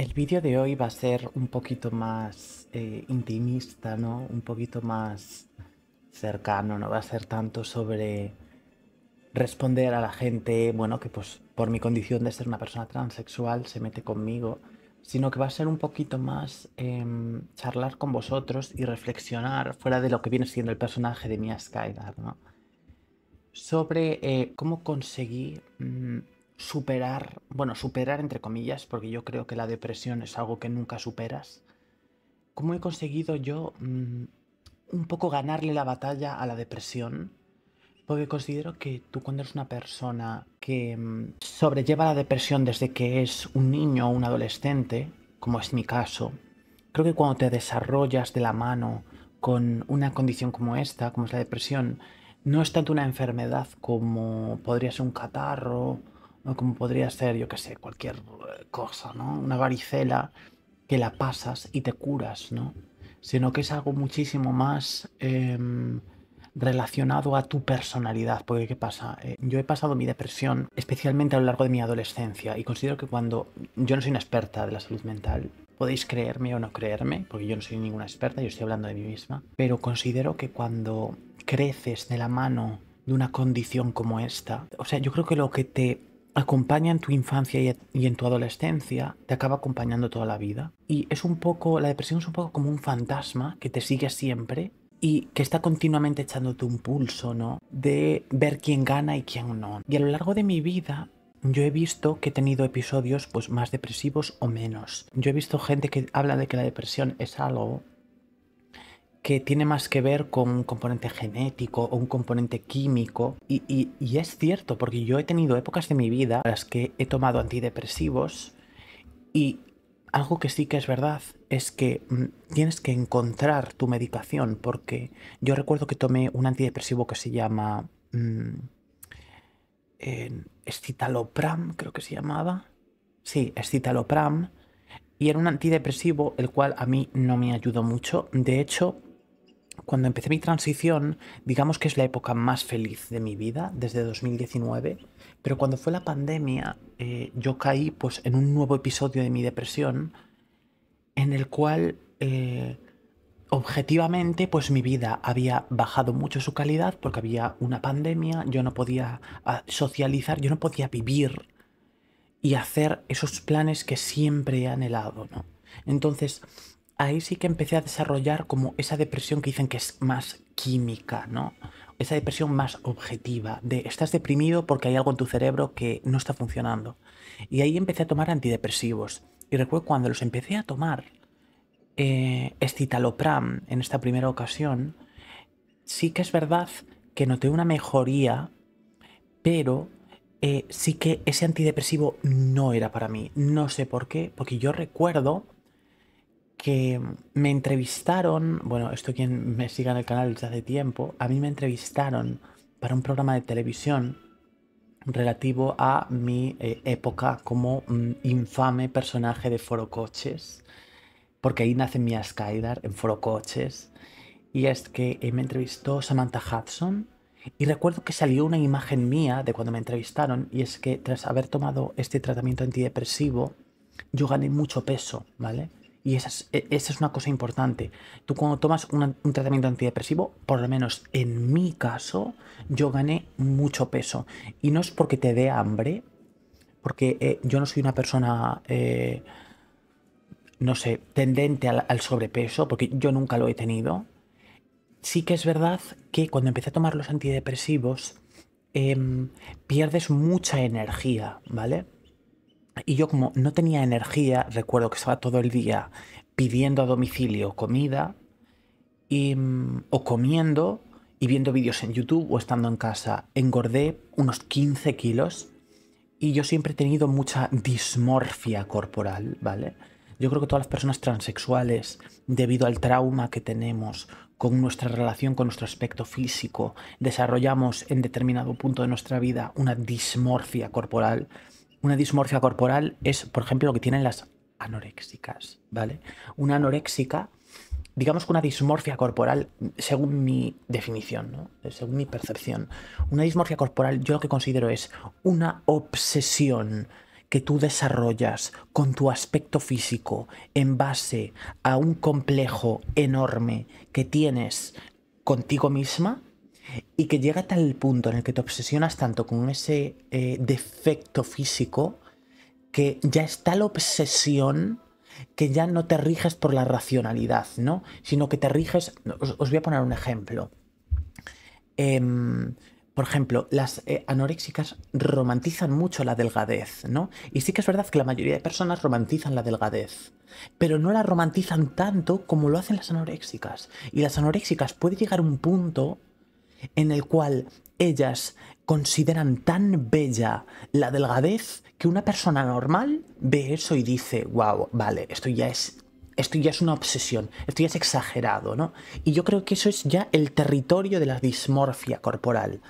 El vídeo de hoy va a ser un poquito más eh, intimista, ¿no? Un poquito más cercano, no va a ser tanto sobre responder a la gente, bueno, que pues por mi condición de ser una persona transexual se mete conmigo, sino que va a ser un poquito más em, charlar con vosotros y reflexionar fuera de lo que viene siendo el personaje de Mia Skylar, ¿no? Sobre eh, cómo conseguí... Mm, superar, bueno, superar entre comillas, porque yo creo que la depresión es algo que nunca superas, ¿cómo he conseguido yo mm, un poco ganarle la batalla a la depresión? Porque considero que tú cuando eres una persona que mm, sobrelleva la depresión desde que es un niño o un adolescente, como es mi caso, creo que cuando te desarrollas de la mano con una condición como esta, como es la depresión, no es tanto una enfermedad como podría ser un catarro ¿no? Como podría ser, yo qué sé, cualquier eh, cosa, ¿no? Una varicela que la pasas y te curas, ¿no? Sino que es algo muchísimo más em, relacionado a tu personalidad. Porque, ¿qué pasa? Eh, yo he pasado mi depresión, especialmente a lo largo de mi adolescencia, y considero que cuando yo no soy una experta de la salud mental, podéis creerme o no creerme, porque yo no soy ninguna experta, yo estoy hablando de mí misma, pero considero que cuando creces de la mano de una condición como esta, o sea, yo creo que lo que te acompaña en tu infancia y en tu adolescencia, te acaba acompañando toda la vida. Y es un poco, la depresión es un poco como un fantasma que te sigue siempre y que está continuamente echándote un pulso, ¿no? De ver quién gana y quién no. Y a lo largo de mi vida yo he visto que he tenido episodios pues más depresivos o menos. Yo he visto gente que habla de que la depresión es algo que tiene más que ver con un componente genético o un componente químico. Y, es cierto, porque yo he tenido épocas de mi vida en las que he tomado antidepresivos y algo que sí que es verdad es que mm, tienes que encontrar tu medicación, porque yo recuerdo que tomé un antidepresivo que se llama... Mm, escitalopram, creo que se llamaba. Sí, escitalopram. Y era un antidepresivo, el cual a mí no me ayudó mucho. De hecho, cuando empecé mi transición, digamos que es la época más feliz de mi vida, desde 2019, pero cuando fue la pandemia, eh, yo caí pues, en un nuevo episodio de mi depresión, en el cual eh, objetivamente pues mi vida había bajado mucho su calidad porque había una pandemia, yo no podía ah, socializar, yo no podía vivir y hacer esos planes que siempre he anhelado, ¿no? Entonces, ahí sí que empecé a desarrollar como esa depresión que dicen que es más química, ¿no? Esa depresión más objetiva, de estás deprimido porque hay algo en tu cerebro que no está funcionando. Y ahí empecé a tomar antidepresivos. Y recuerdo cuando los empecé a tomar, eh, escitalopram en esta primera ocasión, sí que es verdad que noté una mejoría, pero eh, sí que ese antidepresivo no era para mí. No sé por qué, porque yo recuerdo que me entrevistaron, bueno, esto quien me siga en el canal desde hace tiempo, a mí me entrevistaron para un programa de televisión relativo a mi eh, época como mm, infame personaje de Foro Coches, porque ahí nace mi Skydar en Foro Coches, y es que eh, me entrevistó Samantha Hudson, y recuerdo que salió una imagen mía de cuando me entrevistaron, y es que tras haber tomado este tratamiento antidepresivo, yo gané mucho peso, ¿vale? Y e, esa es, una cosa importante. Tú cuando tomas un, tratamiento antidepresivo, por lo menos en mi caso, yo gané mucho peso. Y no es porque te dé hambre, porque eh, yo no soy una persona, eh, no sé, tendente al, sobrepeso, porque yo nunca lo he tenido. Sí que es verdad que cuando empecé a tomar los antidepresivos, em, pierdes mucha energía, ¿vale? Y yo como no tenía energía, recuerdo que estaba todo el día pidiendo a domicilio comida y, mm, o comiendo y viendo vídeos en YouTube o estando en casa. Engordé unos 15 kilos y yo siempre he tenido mucha dismorfia corporal, ¿vale? Yo creo que todas las personas transexuales, debido al trauma que tenemos con nuestra relación con nuestro aspecto físico, desarrollamos en determinado punto de nuestra vida una dismorfia corporal una dismorfia corporal es, por ejemplo, lo que tienen las anoréxicas, ¿vale? Una anoréxica, digamos que una dismorfia corporal, según mi definición, ¿no? según mi percepción, una dismorfia corporal yo lo que considero es una obsesión que tú desarrollas con tu aspecto físico en base a un complejo enorme que tienes contigo misma y que llega a tal punto en el que te obsesionas tanto con ese eh, defecto físico que ya está la obsesión que ya no te riges por la racionalidad, ¿no? Sino que te riges. Os, voy a poner un ejemplo. Em, por ejemplo, las eh, anoréxicas romantizan mucho la delgadez, ¿no? Y sí que es verdad que la mayoría de personas romantizan la delgadez, pero no la romantizan tanto como lo hacen las anoréxicas. Y las anoréxicas puede llegar a un punto en el cual ellas consideran tan bella la delgadez que una persona normal ve eso y dice, wow, vale, esto ya es esto ya es una obsesión, esto ya es exagerado, ¿no? Y yo creo que eso es ya el territorio de la dismorfia corporal.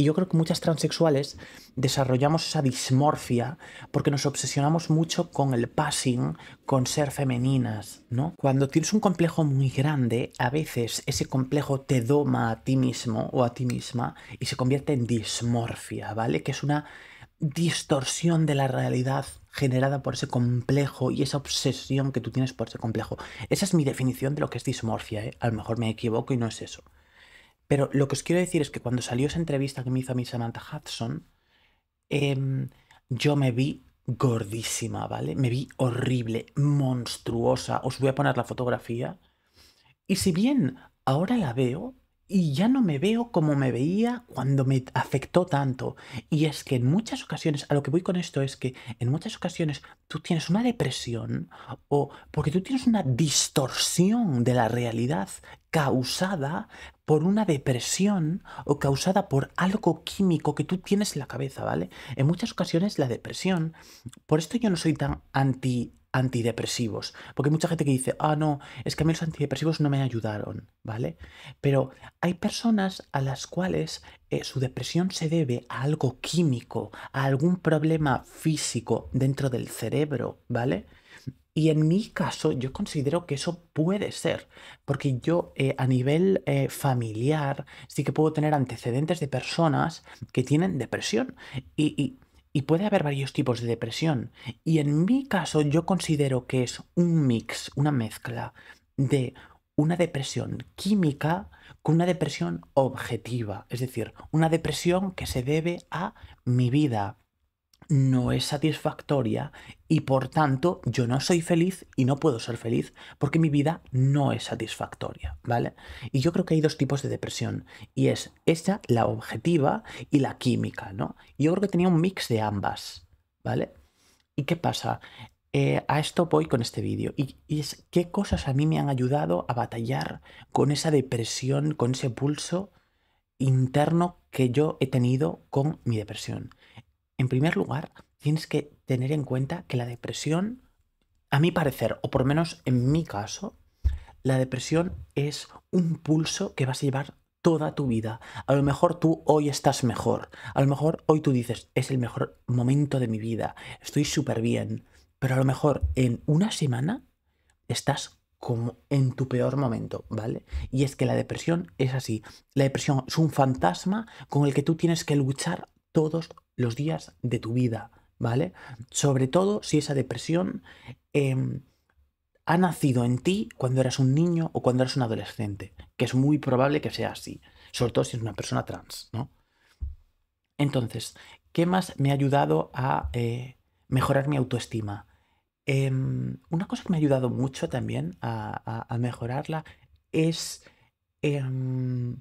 Y yo creo que muchas transexuales desarrollamos esa dismorfia porque nos obsesionamos mucho con el passing, con ser femeninas, ¿no? Cuando tienes un complejo muy grande, a veces ese complejo te doma a ti mismo o a ti misma y se convierte en dismorfia, ¿vale? Que es una distorsión de la realidad generada por ese complejo y esa obsesión que tú tienes por ese complejo. Esa es mi definición de lo que es dismorfia, ¿eh? A lo mejor me equivoco y no es eso. Pero lo que os quiero decir es que cuando salió esa entrevista que me hizo a mi Samantha Hudson, em, yo me vi gordísima, ¿vale? Me vi horrible, monstruosa. Os voy a poner la fotografía. Y si bien ahora la veo y ya no me veo como me veía cuando me afectó tanto, y es que en muchas ocasiones, a lo que voy con esto es que en muchas ocasiones tú tienes una depresión o porque tú tienes una distorsión de la realidad causada por una depresión o causada por algo químico que tú tienes en la cabeza, ¿vale? En muchas ocasiones la depresión, por esto yo no soy tan anti antidepresivos, porque hay mucha gente que dice, ah, no, es que a mí los antidepresivos no me ayudaron, ¿vale? Pero hay personas a las cuales eh, su depresión se debe a algo químico, a algún problema físico dentro del cerebro, ¿vale? Y en mi caso, yo considero que eso puede ser, porque yo eh, a nivel eh, familiar sí que puedo tener antecedentes de personas que tienen depresión. Y, y puede haber varios tipos de depresión. Y en mi caso, yo considero que es un mix, una mezcla de una depresión química con una depresión objetiva, es decir, una depresión que se debe a mi vida no es satisfactoria y por tanto yo no soy feliz y no puedo ser feliz porque mi vida no es satisfactoria, ¿vale? Y yo creo que hay dos tipos de depresión y es esta, la objetiva y la química, ¿no? Yo creo que tenía un mix de ambas, ¿vale? ¿Y qué pasa? Eh, a esto voy con este vídeo y, y es qué cosas a mí me han ayudado a batallar con esa depresión, con ese pulso interno que yo he tenido con mi depresión. En primer lugar, tienes que tener en cuenta que la depresión, a mi parecer, o por menos en mi caso, la depresión es un pulso que vas a llevar toda tu vida. A lo mejor tú hoy estás mejor. A lo mejor hoy tú dices, es el mejor momento de mi vida. Estoy súper bien. Pero a lo mejor en una semana estás como en tu peor momento, ¿vale? Y es que la depresión es así. La depresión es un fantasma con el que tú tienes que luchar todos los días de tu vida, ¿vale? Sobre todo si esa depresión em, ha nacido en ti cuando eras un niño o cuando eras un adolescente, que es muy probable que sea así, sobre todo si eres una persona trans, ¿no? Entonces, ¿qué más me ha ayudado a eh, mejorar mi autoestima? Em, una cosa que me ha ayudado mucho también a, a mejorarla es em,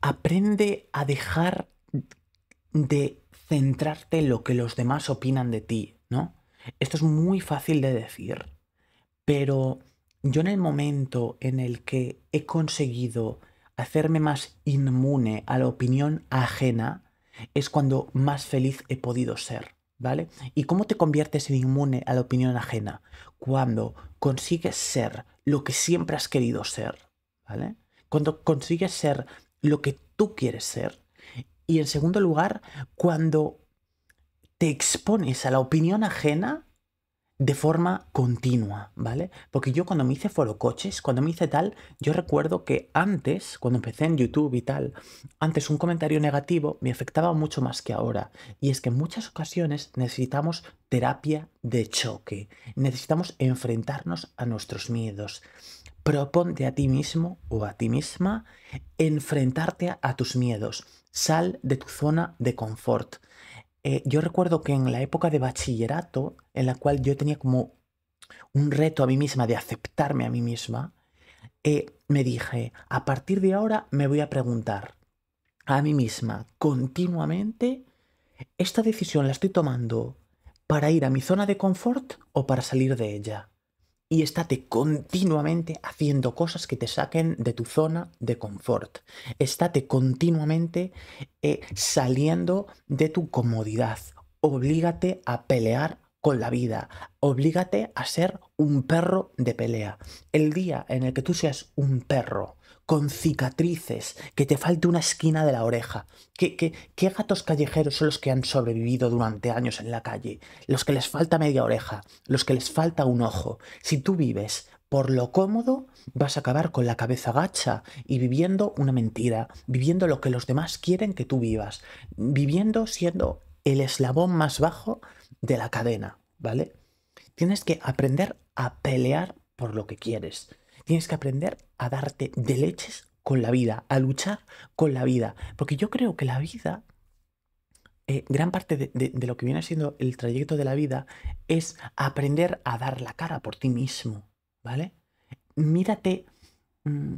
aprende a dejar de centrarte en lo que los demás opinan de ti, ¿no? Esto es muy fácil de decir, pero yo en el momento en el que he conseguido hacerme más inmune a la opinión ajena, es cuando más feliz he podido ser, ¿vale? ¿Y cómo te conviertes en inmune a la opinión ajena? Cuando consigues ser lo que siempre has querido ser, ¿vale? Cuando consigues ser lo que tú quieres ser, y en segundo lugar, cuando te expones a la opinión ajena de forma continua, ¿vale? Porque yo cuando me hice foro coches, cuando me hice tal, yo recuerdo que antes, cuando empecé en YouTube y tal, antes un comentario negativo me afectaba mucho más que ahora. Y es que en muchas ocasiones necesitamos terapia de choque, necesitamos enfrentarnos a nuestros miedos. Proponte a ti mismo o a ti misma enfrentarte a tus miedos. Sal de tu zona de confort. Eh, yo recuerdo que en la época de bachillerato, en la cual yo tenía como un reto a mí misma de aceptarme a mí misma, eh, me dije, a partir de ahora me voy a preguntar a mí misma continuamente, ¿esta decisión la estoy tomando para ir a mi zona de confort o para salir de ella? y estate continuamente haciendo cosas que te saquen de tu zona de confort. Estate continuamente eh, saliendo de tu comodidad. Oblígate a pelear con la vida. Oblígate a ser un perro de pelea. El día en el que tú seas un perro con cicatrices, que te falte una esquina de la oreja. ¿Qué, qué gatos callejeros son los que han sobrevivido durante años en la calle? Los que les falta media oreja, los que les falta un ojo. Si tú vives por lo cómodo, vas a acabar con la cabeza gacha y viviendo una mentira, viviendo lo que los demás quieren que tú vivas, viviendo siendo el eslabón más bajo de la cadena, ¿vale? Tienes que aprender a pelear por lo que quieres tienes que aprender a darte de leches con la vida, a luchar con la vida. Porque yo creo que la vida, eh, gran parte de, lo que viene siendo el trayecto de la vida, es aprender a dar la cara por ti mismo, ¿vale? Mírate, mm,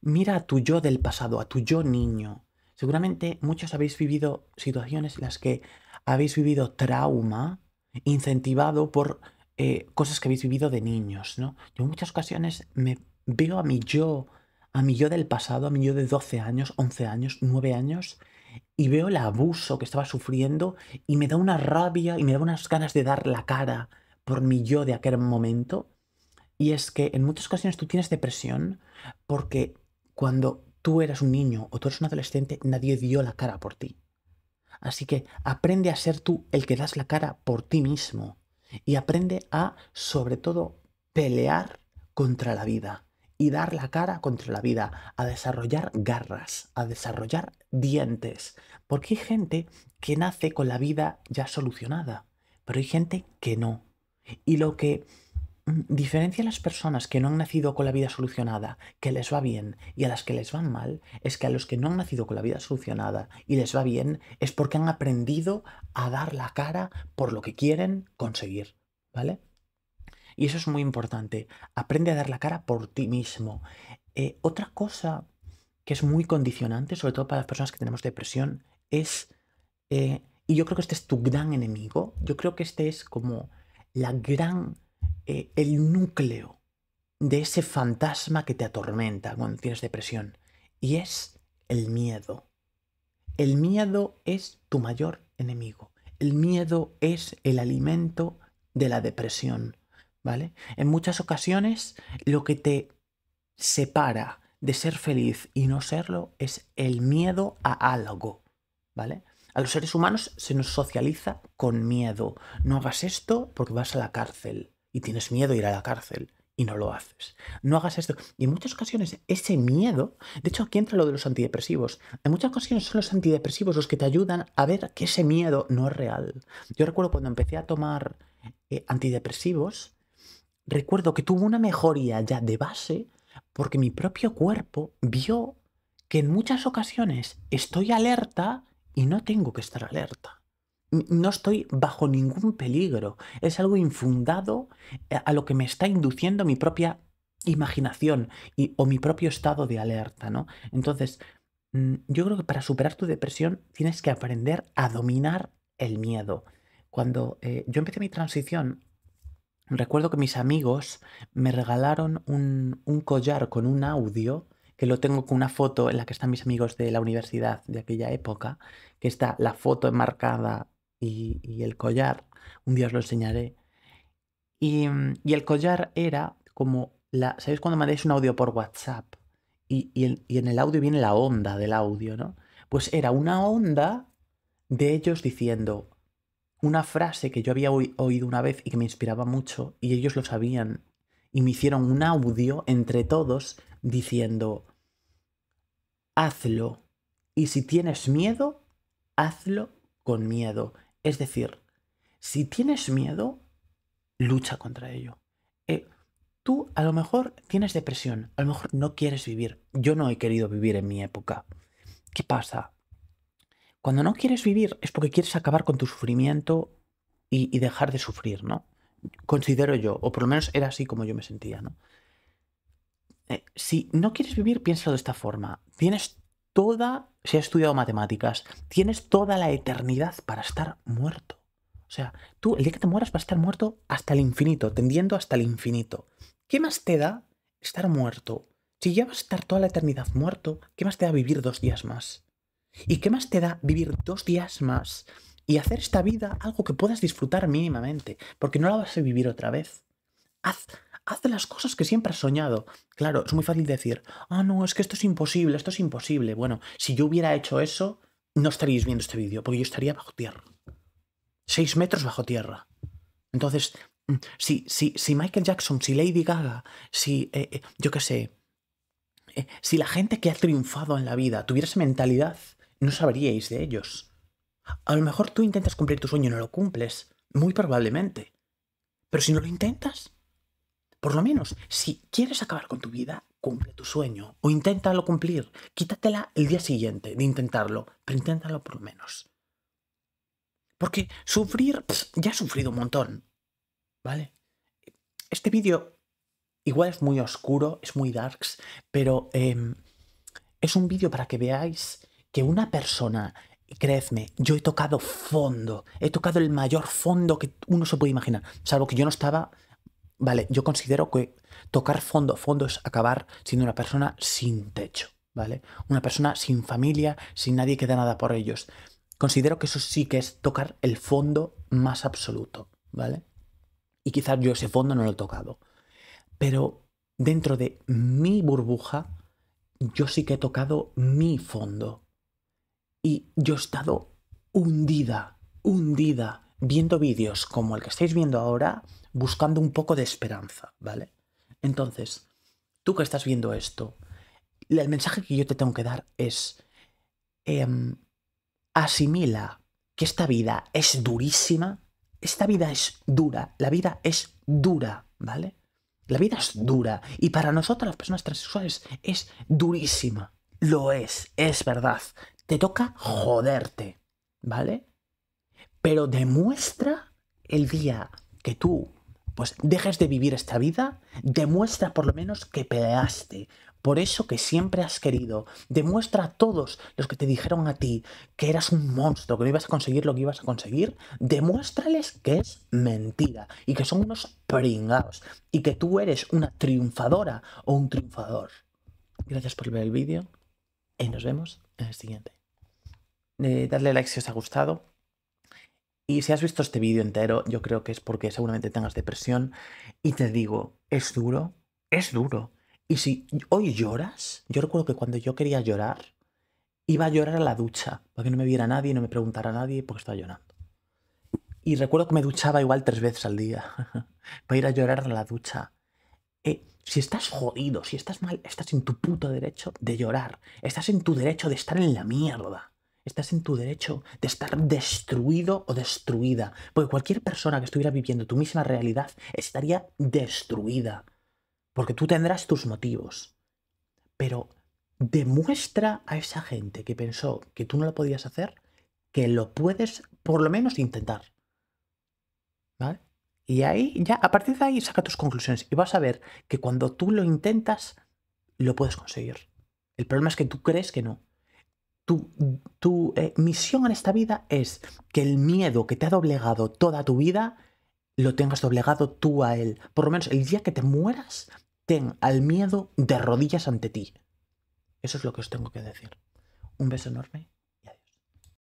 mira a tu yo del pasado, a tu yo niño. Seguramente muchos habéis vivido situaciones en las que habéis vivido trauma incentivado por eh, cosas que habéis vivido de niños, ¿no? Yo en muchas ocasiones me veo a mi yo, a mi yo del pasado, a mi yo de 12 años, 11 años, 9 años, y veo el abuso que estaba sufriendo y me da una rabia y me da unas ganas de dar la cara por mi yo de aquel momento. Y es que en muchas ocasiones tú tienes depresión porque cuando tú eras un niño o tú eres un adolescente, nadie dio la cara por ti. Así que aprende a ser tú el que das la cara por ti mismo y aprende a, sobre todo, pelear contra la vida y dar la cara contra la vida, a desarrollar garras, a desarrollar dientes, porque hay gente que nace con la vida ya solucionada, pero hay gente que no. Y lo que Mm, diferencia a las personas que no han nacido con la vida solucionada, que les va bien, y a las que les van mal, es que a los que no han nacido con la vida solucionada y les va bien, es porque han aprendido a dar la cara por lo que quieren conseguir, ¿vale? Y eso es muy importante. Aprende a dar la cara por ti mismo. Eh, otra cosa que es muy condicionante, sobre todo para las personas que tenemos depresión, es, eh, y yo creo que este es tu gran enemigo, yo creo que este es como la gran eh, el núcleo de ese fantasma que te atormenta cuando tienes depresión. Y es el miedo. El miedo es tu mayor enemigo. El miedo es el alimento de la depresión. ¿Vale? En muchas ocasiones lo que te separa de ser feliz y no serlo es el miedo a algo. ¿Vale? A los seres humanos se nos socializa con miedo. No hagas esto porque vas a la cárcel y tienes miedo a ir a la cárcel y no lo haces. No hagas esto. Y en muchas ocasiones ese miedo, de hecho aquí entra lo de los antidepresivos, en muchas ocasiones son los antidepresivos los que te ayudan a ver que ese miedo no es real. Yo recuerdo cuando empecé a tomar eh, antidepresivos, recuerdo que tuvo una mejoría ya de base porque mi propio cuerpo vio que en muchas ocasiones estoy alerta y no tengo que estar alerta no estoy bajo ningún peligro. Es algo infundado eh, a lo que me está induciendo mi propia imaginación y, o mi propio estado de alerta, ¿no? Entonces, mm, yo creo que para superar tu depresión tienes que aprender a dominar el miedo. Cuando eh, yo empecé mi transición, recuerdo que mis amigos me regalaron un, un collar con un audio que lo tengo con una foto en la que están mis amigos de la universidad de aquella época, que está la foto enmarcada y, el collar. Un día os lo enseñaré. Mm, y, el collar era como la. ¿Sabéis cuando mandáis un audio por WhatsApp? Y, y en el audio viene la onda del audio, ¿no? Pues era una onda de ellos diciendo una frase que yo había oído una vez y que me inspiraba mucho, y ellos lo sabían, y me hicieron un audio entre todos diciendo, hazlo, y si tienes miedo, hazlo con miedo. Es decir, si tienes miedo, lucha contra ello. Eh, tú a lo mejor tienes depresión, a lo mejor no quieres vivir. Yo no he querido vivir en mi época. ¿Qué pasa? Cuando no quieres vivir es porque quieres acabar con tu sufrimiento y, dejar de sufrir, ¿no? Considero yo, o por lo menos era así como yo me sentía, ¿no? Eh, si no quieres vivir, piénsalo de esta forma. Tienes toda, si has estudiado matemáticas, tienes toda la eternidad para estar muerto. O sea, tú el día que te mueras vas a estar muerto hasta el infinito, tendiendo hasta el infinito. ¿Qué más te da estar muerto? Si ya vas a estar toda la eternidad muerto, ¿qué más te da vivir dos días más? ¿Y qué más te da vivir dos días más y hacer esta vida algo que puedas disfrutar mínimamente? Porque no la vas a vivir otra vez. Haz las cosas que siempre has soñado. Claro, es muy fácil decir, ah, no, es que esto es imposible, esto es imposible. Bueno, si yo hubiera hecho eso, no estaríais viendo este vídeo, porque yo estaría bajo tierra. Seis metros bajo tierra. Entonces, mm, si, si, si Michael Jackson, si Lady Gaga, si, eh, eh, yo qué sé, eh, si la gente que ha triunfado en la vida tuviera esa mentalidad, no sabríais de ellos. A lo mejor tú intentas cumplir tu sueño y no lo cumples, muy probablemente. Pero si no lo intentas, por lo menos, si quieres acabar con tu vida, cumple tu sueño o inténtalo cumplir. Quítatela el día siguiente de intentarlo, pero inténtalo por lo menos. Porque sufrir, ya he sufrido un montón. ¿Vale? Este vídeo igual es muy oscuro, es muy darks, pero em, es un vídeo para que veáis que una persona, creedme, yo he tocado fondo, he tocado el mayor fondo que uno se puede imaginar, salvo que yo no estaba Vale, yo considero que tocar fondo, fondo es acabar siendo una persona sin techo, ¿vale? Una persona sin familia, sin nadie que dé nada por ellos. Considero que eso sí que es tocar el fondo más absoluto, ¿vale? Y quizás yo ese fondo no lo he tocado. Pero dentro de mi burbuja, yo sí que he tocado mi fondo. Y yo he estado hundida, hundida, viendo vídeos como el que estáis viendo ahora, buscando un poco de esperanza, ¿vale? Entonces, tú que estás viendo esto, el mensaje que yo te tengo que dar es, em, asimila que esta vida es durísima, esta vida es dura, la vida es dura, ¿vale? La vida es dura y para nosotros las personas transexuales es durísima, lo es, es verdad, te toca joderte, ¿vale? Pero demuestra el día que tú pues dejes de vivir esta vida, demuestra por lo menos que peleaste por eso que siempre has querido. Demuestra a todos los que te dijeron a ti que eras un monstruo, que no ibas a conseguir lo que ibas a conseguir. Demuéstrales que es mentira y que son unos pringados y que tú eres una triunfadora o un triunfador. Gracias por ver el vídeo y nos vemos en el siguiente. Eh, darle like si os ha gustado. Y si has visto este vídeo entero, yo creo que es porque seguramente tengas depresión. Y te digo, es duro, es duro. Y si hoy lloras, yo recuerdo que cuando yo quería llorar, iba a llorar a la ducha, para que no me viera nadie, no me preguntara a nadie porque estaba llorando. Y recuerdo que me duchaba igual tres veces al día, para ir a llorar a la ducha. Eh, si estás jodido, si estás mal, estás en tu puto derecho de llorar, estás en tu derecho de estar en la mierda estás en tu derecho de estar destruido o destruida. Porque cualquier persona que estuviera viviendo tu misma realidad estaría destruida. Porque tú tendrás tus motivos. Pero demuestra a esa gente que pensó que tú no lo podías hacer que lo puedes por lo menos intentar. ¿Vale? Y ahí, ya, a partir de ahí, saca tus conclusiones y vas a ver que cuando tú lo intentas, lo puedes conseguir. El problema es que tú crees que no tu, eh, misión en esta vida es que el miedo que te ha doblegado toda tu vida, lo tengas doblegado tú a él. Por lo menos el día que te mueras, ten al miedo de rodillas ante ti. Eso es lo que os tengo que decir. Un beso enorme